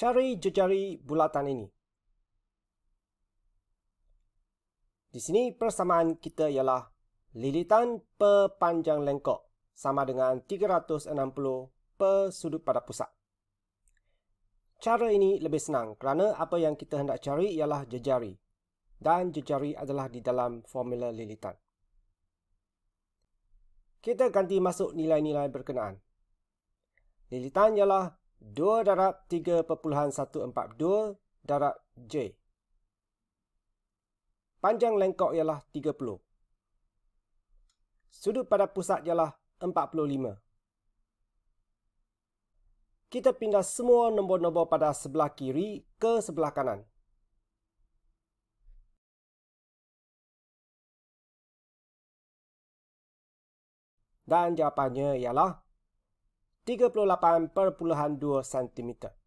cari jejari bulatan ini. Di sini persamaan kita ialah lilitan per panjang lengkok sama dengan 360 per sudut pada pusat. Cara ini lebih senang kerana apa yang kita hendak cari ialah jejari dan jejari adalah di dalam formula lilitan. Kita ganti masuk nilai-nilai berkenaan. Lilitan ialah 2 darab 3.142 darab J. Panjang lengkok ialah 30. Sudut pada pusat ialah 45. Kita pindah semua nombor-nombor pada sebelah kiri ke sebelah kanan. Dan jawapannya ialah 1.5. 38.2 cm.